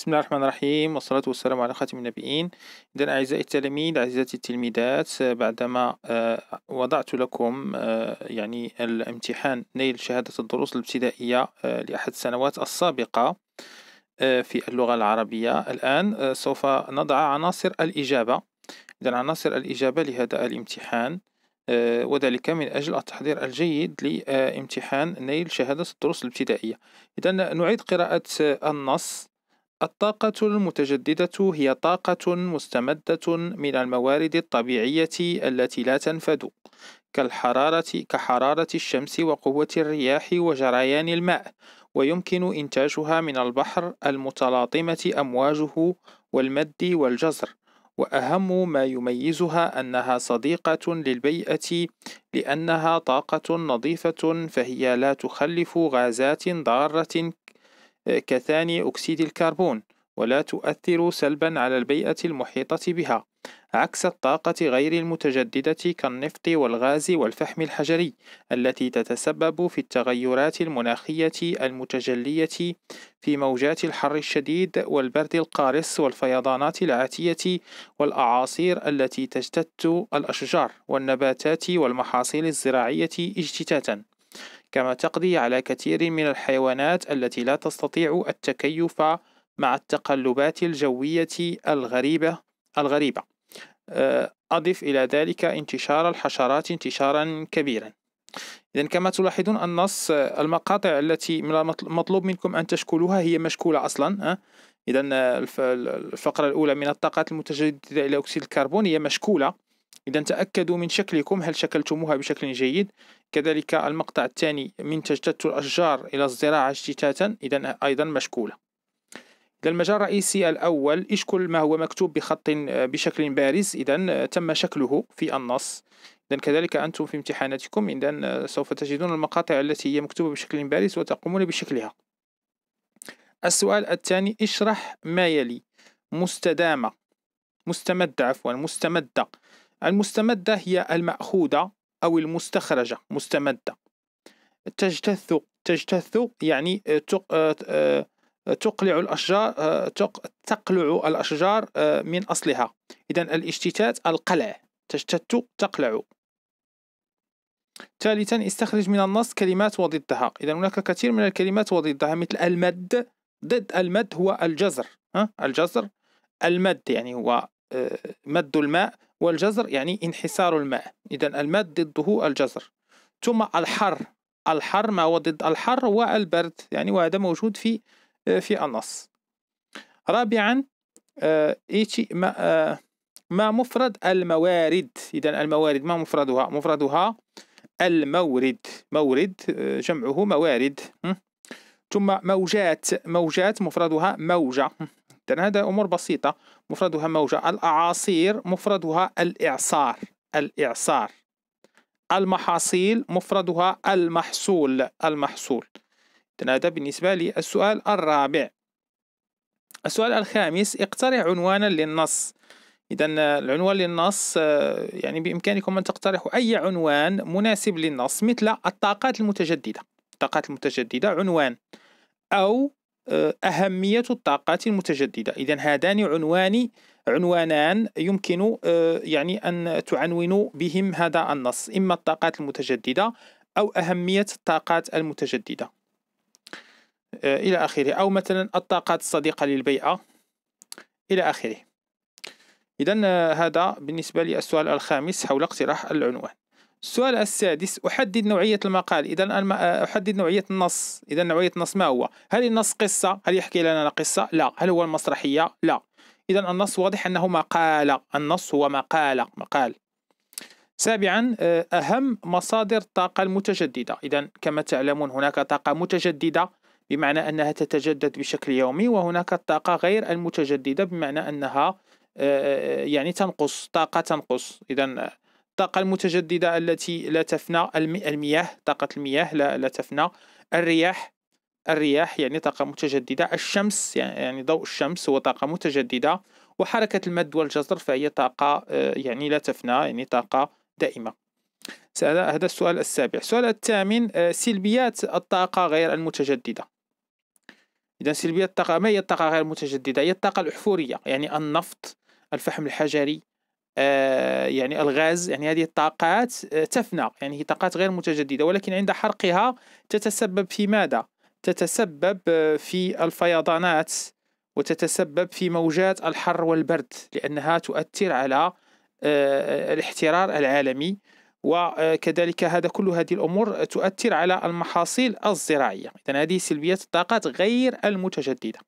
بسم الله الرحمن الرحيم والصلاة والسلام على خاتم النبيين إذا أعزائي التلاميذ أعزائي التلميذات بعدما آه، وضعت لكم آه، يعني الامتحان نيل شهادة الدروس الابتدائية آه، لأحد السنوات السابقة في اللغة العربية الآن سوف نضع عناصر الإجابة إذا عناصر الإجابة لهذا الامتحان وذلك من أجل التحضير الجيد لامتحان نيل شهادة الدروس الابتدائية إذا نعيد قراءة النص الطاقة المتجددة هي طاقة مستمدة من الموارد الطبيعية التي لا تنفد كالحرارة كحرارة الشمس وقوة الرياح وجريان الماء ويمكن إنتاجها من البحر المتلاطمة أمواجه والمد والجزر وأهم ما يميزها أنها صديقة للبيئة لأنها طاقة نظيفة فهي لا تخلف غازات ضارة كثاني أكسيد الكربون ولا تؤثر سلبا على البيئة المحيطة بها عكس الطاقة غير المتجددة كالنفط والغاز والفحم الحجري التي تتسبب في التغيرات المناخية المتجلية في موجات الحر الشديد والبرد القارس والفيضانات العاتية والأعاصير التي تجتت الأشجار والنباتات والمحاصيل الزراعية اجتتاتا كما تقضي على كثير من الحيوانات التي لا تستطيع التكيف مع التقلبات الجوية الغريبة الغريبة آه، أضف إلى ذلك انتشار الحشرات انتشارا كبيرا إذا كما تلاحظون النص المقاطع التي مطلوب منكم أن تشكلوها هي مشكولة أصلا آه. إذا الفقرة الأولى من الطاقات المتجددة إلى أكسيد الكربون هي مشكولة إذا تأكدوا من شكلكم هل شكلتموها بشكل جيد كذلك المقطع الثاني من تجدد الأشجار إلى الزراعة اجتتاتا إذا أيضا مشكولة إذا المجال الرئيسي الأول اشكل ما هو مكتوب بخط بشكل بارز إذا تم شكله في النص إذا كذلك أنتم في امتحاناتكم إذا سوف تجدون المقاطع التي هي مكتوبة بشكل بارز وتقومون بشكلها السؤال الثاني اشرح ما يلي مستدامة مستمدة عفوا مستمدة المستمدة هي المأخوذة أو المستخرجة مستمدة تجتث تجتث يعني آه، تقلع الأشجار آه، تقلع الأشجار آه، من أصلها إذا الاشتتات القلع تجتث تقلع ثالثا استخرج من النص كلمات وضدها إذا هناك كثير من الكلمات وضدها مثل المد ضد المد هو الجزر ها الجزر المد يعني هو آه، مد الماء والجزر يعني انحسار الماء إذا المد ضده الجزر ثم الحر الحر ما هو ضد الحر والبرد يعني وهذا موجود في آه، في النص رابعا آه، ما مفرد الموارد إذا الموارد ما مفردها مفردها المورد مورد جمعه موارد ثم موجات موجات مفردها موجة جدا هذا أمور بسيطة مفردها موجة الأعاصير مفردها الإعصار الإعصار المحاصيل مفردها المحصول المحصول هذا بالنسبة للسؤال الرابع السؤال الخامس اقترح عنوانا للنص إذا العنوان للنص آه، يعني بإمكانكم أن تقترحوا أي عنوان مناسب للنص مثل الطاقات المتجددة الطاقات المتجددة عنوان أو أهمية الطاقات المتجددة إذا هذان عنوان عنوانان يمكن آه، يعني أن تعنون بهم هذا النص إما الطاقات المتجددة أو أهمية الطاقات المتجددة آه، إلى آخره أو مثلا الطاقات الصديقة للبيئة إلى آخره إذا آه، هذا بالنسبة للسؤال الخامس حول اقتراح العنوان السؤال السادس أحدد نوعية المقال إذا آه، أحدد نوعية النص إذا نوعية النص ما هو هل النص قصة هل يحكي لنا قصة لا هل هو المسرحية لا إذا النص واضح أنه مقالة النص هو مقالة مقال سابعا آه، أهم مصادر الطاقة المتجددة إذا كما تعلمون هناك طاقة متجددة بمعنى أنها تتجدد بشكل يومي وهناك الطاقة غير المتجددة بمعنى أنها آه، يعني تنقص طاقة تنقص إذا الطاقة المتجددة التي لا تفنى المياه طاقة المياه لا, لا تفنى الرياح الرياح يعني طاقة متجددة الشمس يعني, يعني ضوء الشمس هو طاقة متجددة وحركة المد والجزر فهي طاقة آه، يعني لا تفنى يعني طاقة دائمة هذا السؤال السابع السؤال الثامن آه، سلبيات الطاقة غير المتجددة إذا سلبيات الطاقة ما هي الطاقة غير المتجددة هي الطاقة الأحفورية يعني النفط الفحم الحجري آه، يعني الغاز يعني هذه الطاقات آه، تفنى يعني هي طاقات غير متجددة ولكن عند حرقها تتسبب في ماذا؟ تتسبب آه، في الفيضانات وتتسبب في موجات الحر والبرد لأنها تؤثر على الاحترار العالمي وكذلك هذا كل هذه الأمور تؤثر على المحاصيل الزراعية إذا هذه سلبيات الطاقات غير المتجددة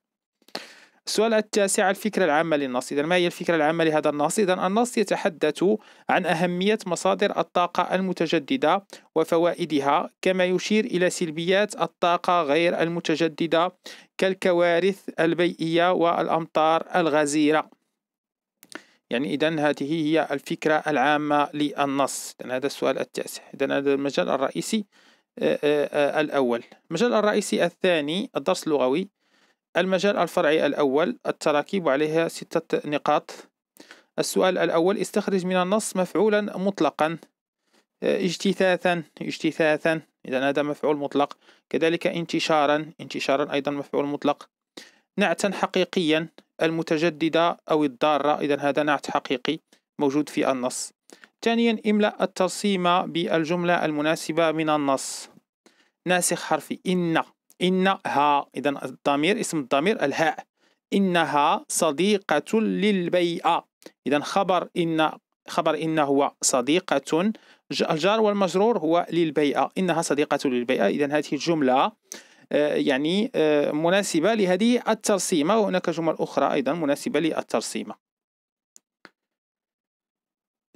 السؤال التاسع الفكرة العامة للنص إذا ما هي الفكرة العامة لهذا النص إذا النص يتحدث عن أهمية مصادر الطاقة المتجددة وفوائدها كما يشير إلى سلبيات الطاقة غير المتجددة كالكوارث البيئية والأمطار الغزيرة يعني إذا هذه هي الفكرة العامة للنص إذن هذا السؤال التاسع إذا هذا المجال الرئيسي آه، آه، آه، الأول المجال الرئيسي الثاني الدرس اللغوي المجال الفرعي الأول التراكيب عليها ستة نقاط السؤال الأول استخرج من النص مفعولا مطلقا آه، اجتثاثا اجتثاثا إذا هذا مفعول مطلق كذلك انتشارا انتشارا أيضا مفعول مطلق نعتا حقيقيا المتجددة أو الضارة إذا هذا نعت حقيقي موجود في النص ثانيا املأ الترسيم بالجملة المناسبة من النص ناسخ حرف إن إنها إذا الضمير اسم الضمير الهاء إنها صديقة للبيئة إذا خبر إن خبر إن هو صديقة الجار والمجرور هو للبيئة إنها صديقة للبيئة إذا هذه الجملة آه، يعني آه، مناسبة لهذه الترسيمة وهناك جمل أخرى أيضا مناسبة للترسيمة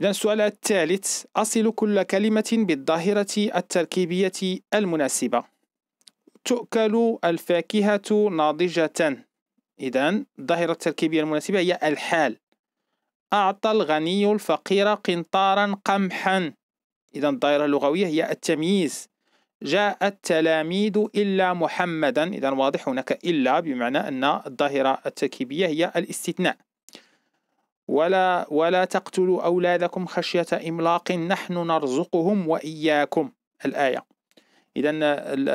إذا السؤال الثالث أصل كل كلمة بالظاهرة التركيبية المناسبة تؤكل الفاكهة ناضجة إذا الظاهرة التركيبية المناسبة هي الحال أعطى الغني الفقير قنطارا قمحا إذا الظاهرة اللغوية هي التمييز جاء التلاميذ إلا محمدا إذا واضح هناك إلا بمعنى أن الظاهرة التركيبية هي الاستثناء ولا ولا تقتلوا أولادكم خشية إملاق نحن نرزقهم وإياكم الآية إذا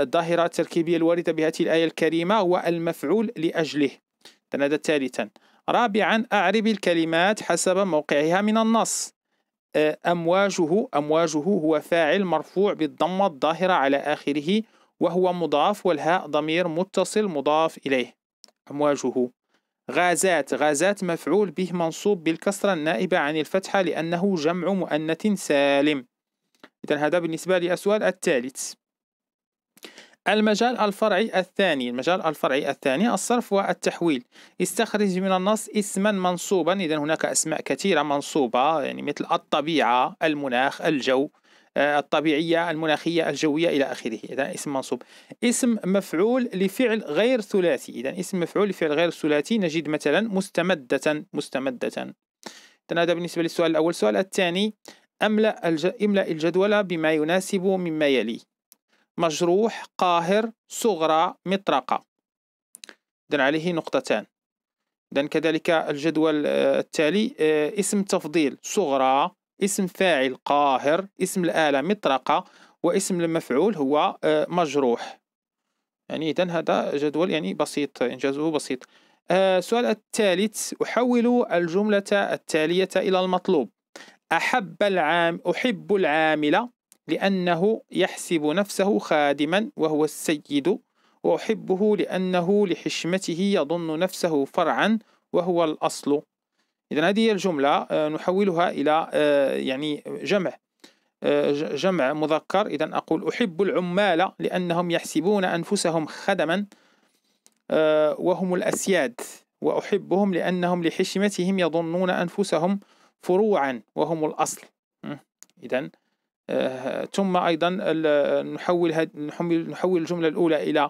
الظاهرة التركيبية الواردة بهذه الآية الكريمة هو المفعول لأجله هذا ثالثا رابعا أعرب الكلمات حسب موقعها من النص أمواجه أمواجه هو فاعل مرفوع بالضمة الظاهرة على آخره وهو مضاف والهاء ضمير متصل مضاف إليه أمواجه غازات غازات مفعول به منصوب بالكسرة النائبة عن الفتحة لأنه جمع مؤنث سالم إذا هذا بالنسبة للسؤال الثالث المجال الفرعي الثاني المجال الفرعي الثاني الصرف والتحويل استخرج من النص اسما منصوبا إذا هناك أسماء كثيرة منصوبة يعني مثل الطبيعة المناخ الجو آه، الطبيعية المناخية الجوية إلى آخره إذا اسم منصوب اسم مفعول لفعل غير ثلاثي إذا اسم مفعول لفعل غير ثلاثي نجد مثلا مستمدة مستمدة إذا هذا بالنسبة للسؤال الأول السؤال الثاني أملأ الج... املأ الجدول بما يناسب مما يلي مجروح قاهر صغرى مطرقة إذن عليه نقطتان إذن كذلك الجدول آه، التالي آه، اسم تفضيل صغرى اسم فاعل قاهر اسم الآلة مطرقة واسم المفعول هو آه، مجروح يعني إذن هذا جدول يعني بسيط إنجازه بسيط السؤال الثالث أحول الجملة التالية إلى المطلوب أحب العام أحب العاملة لأنه يحسب نفسه خادما وهو السيد وأحبه لأنه لحشمته يظن نفسه فرعا وهو الأصل إذا هذه هي الجملة آه، نحولها إلى آه، يعني جمع آه، جمع مذكر إذا أقول أحب العمال لأنهم يحسبون أنفسهم خدما وهم الأسياد وأحبهم لأنهم لحشمتهم يظنون أنفسهم فروعا وهم الأصل إذا ثم أيضا نحول نحول نحول الجملة الأولى إلى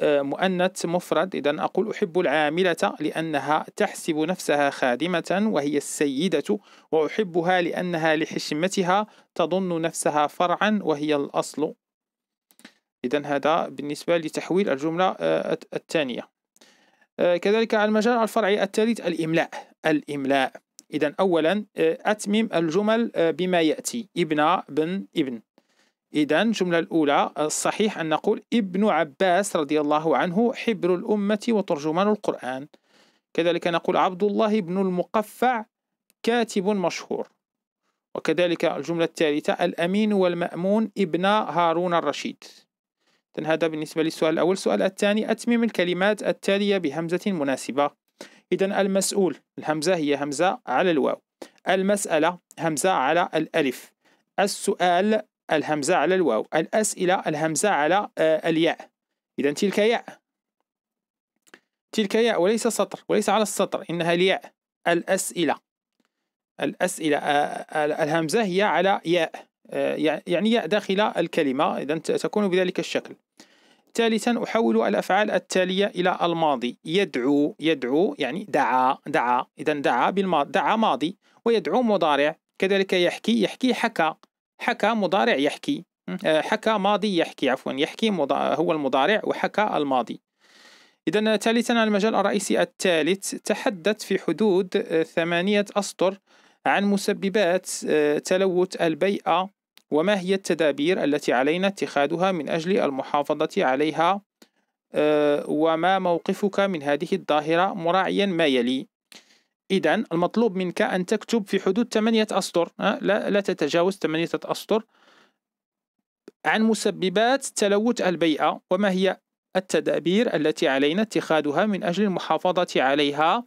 آه، مؤنث مفرد إذا أقول أحب العاملة لأنها تحسب نفسها خادمة وهي السيدة وأحبها لأنها لحشمتها تظن نفسها فرعا وهي الأصل إذا هذا بالنسبة لتحويل الجملة آه، الثانية آه، كذلك المجال الفرعي الثالث الإملاء الإملاء إذا أولا آه، أتمم الجمل آه، بما يأتي ابن بن ابن إذا الجملة الأولى آه، الصحيح أن نقول ابن عباس رضي الله عنه حبر الأمة وترجمان القرآن كذلك نقول عبد الله بن المقفع كاتب مشهور وكذلك الجملة الثالثة الأمين والمأمون ابن هارون الرشيد هذا بالنسبة للسؤال الأول السؤال الثاني أتمم الكلمات التالية بهمزة مناسبة إذا المسؤول الهمزة هي همزة على الواو المسألة همزة على الألف السؤال الهمزة على الواو الأسئلة الهمزة على آه، الياء إذا تلك ياء تلك ياء وليس سطر وليس على السطر إنها الياء الأسئلة الأسئلة آه، آه، الهمزة هي على ياء يعني ياء داخل الكلمة إذا تكون بذلك الشكل ثالثا أحول الأفعال التالية إلى الماضي يدعو يدعو يعني دعا دعا إذا دعا بالماضي دعا ماضي ويدعو مضارع كذلك يحكي يحكي حكى حكى مضارع يحكي آه، حكى ماضي يحكي عفوا يحكي هو المضارع وحكى الماضي إذا ثالثا المجال الرئيسي الثالث تحدث في حدود آه، ثمانية أسطر عن مسببات آه، تلوث البيئة وما هي التدابير التي علينا اتخاذها من أجل المحافظة عليها آه، وما موقفك من هذه الظاهرة مراعيا ما يلي إذا المطلوب منك أن تكتب في حدود ثمانية أسطر آه، لا, لا تتجاوز ثمانية أسطر عن مسببات تلوث البيئة وما هي التدابير التي علينا اتخاذها من أجل المحافظة عليها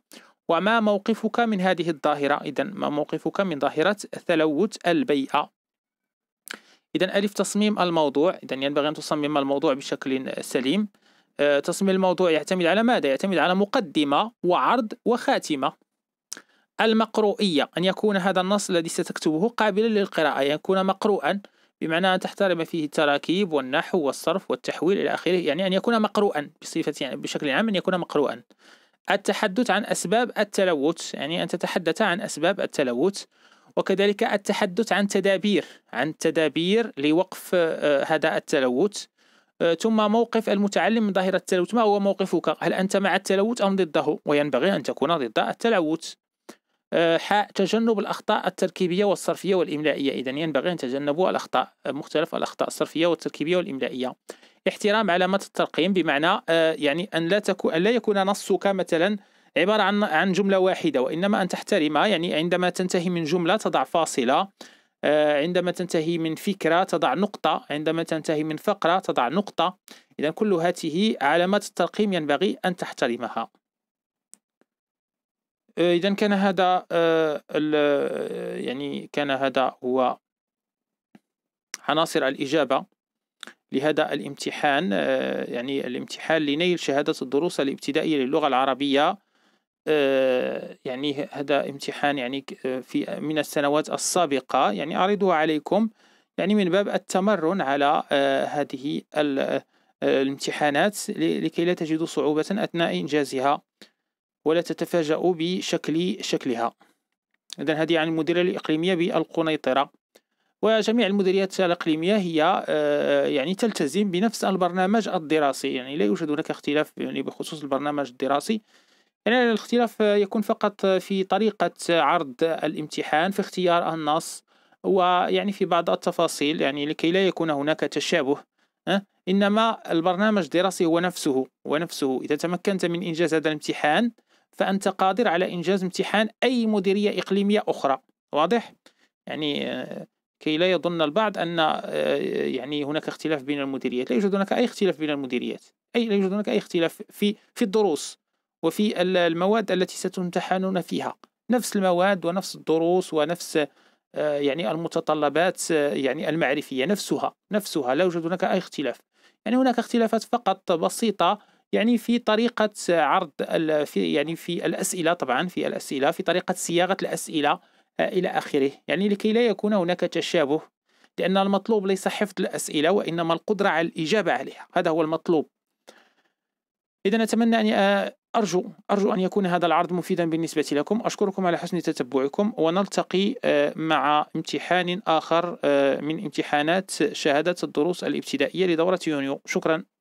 وما موقفك من هذه الظاهرة إذا ما موقفك من ظاهرة تلوث البيئة إذا ألف تصميم الموضوع إذا ينبغي أن تصمم الموضوع بشكل سليم آه، تصميم الموضوع يعتمد على ماذا؟ يعتمد على مقدمة وعرض وخاتمة المقروئية أن يكون هذا النص الذي ستكتبه قابلا للقراءة أن يكون مقروءا بمعنى أن تحترم فيه التراكيب والنحو والصرف والتحويل إلى آخره يعني أن يكون مقروءا بصفة يعني بشكل عام أن يكون مقروءا التحدث عن أسباب التلوث يعني أن تتحدث عن أسباب التلوث وكذلك التحدث عن تدابير عن تدابير لوقف آه، هذا التلوث آه، ثم موقف المتعلم من ظاهرة التلوث ما هو موقفك هل أنت مع التلوث أم ضده وينبغي أن تكون ضد التلوث آه، ح تجنب الأخطاء التركيبية والصرفية والإملائية إذا ينبغي أن تجنبوا الأخطاء مختلف الأخطاء الصرفية والتركيبية والإملائية احترام علامات الترقيم بمعنى يعني أن لا, تكون أن لا يكون نصك مثلا عبارة عن عن جملة واحدة وإنما أن تحترمها يعني عندما تنتهي من جملة تضع فاصلة آه، عندما تنتهي من فكرة تضع نقطة عندما تنتهي من فقرة تضع نقطة إذا كل هذه علامات الترقيم ينبغي أن تحترمها آه، إذا كان هذا آه، يعني كان هذا هو عناصر الإجابة لهذا الامتحان يعني الامتحان لنيل شهادة الدروس الابتدائية للغة العربية آه، يعني هذا امتحان يعني آه، في من السنوات السابقة يعني أعرضه عليكم يعني من باب التمرن على آه، هذه الامتحانات لكي لا تجدوا صعوبة أثناء إنجازها ولا تتفاجأوا بشكل شكلها إذا هذه عن المديرة المديرية الإقليمية بالقنيطرة وجميع المديريات الإقليمية هي يعني تلتزم بنفس البرنامج الدراسي يعني لا يوجد هناك اختلاف يعني بخصوص البرنامج الدراسي يعني الاختلاف يكون فقط في طريقة عرض الامتحان في اختيار النص ويعني في بعض التفاصيل يعني لكي لا يكون هناك تشابه إنما البرنامج الدراسي هو نفسه هو نفسه إذا تمكنت من إنجاز هذا الامتحان فأنت قادر على إنجاز امتحان أي مديرية إقليمية أخرى واضح؟ يعني كي لا يظن البعض أن يعني هناك اختلاف بين المديريات لا يوجد هناك أي اختلاف بين المديريات أي لا يوجد هناك أي اختلاف في في الدروس وفي المواد التي ستمتحنون فيها نفس المواد ونفس الدروس ونفس آه، يعني المتطلبات آه، يعني المعرفية نفسها نفسها لا يوجد هناك أي اختلاف يعني هناك اختلافات فقط بسيطة يعني في طريقة آه، عرض في يعني في الأسئلة طبعا في الأسئلة في طريقة صياغة الأسئلة إلى آخره يعني لكي لا يكون هناك تشابه لأن المطلوب ليس حفظ الأسئلة وإنما القدرة على الإجابة عليها هذا هو المطلوب إذا أتمنى أن أرجو أرجو أن يكون هذا العرض مفيدا بالنسبة لكم أشكركم على حسن تتبعكم ونلتقي آه، مع امتحان آخر آه، من امتحانات شهادة الدروس الابتدائية لدورة يونيو شكرا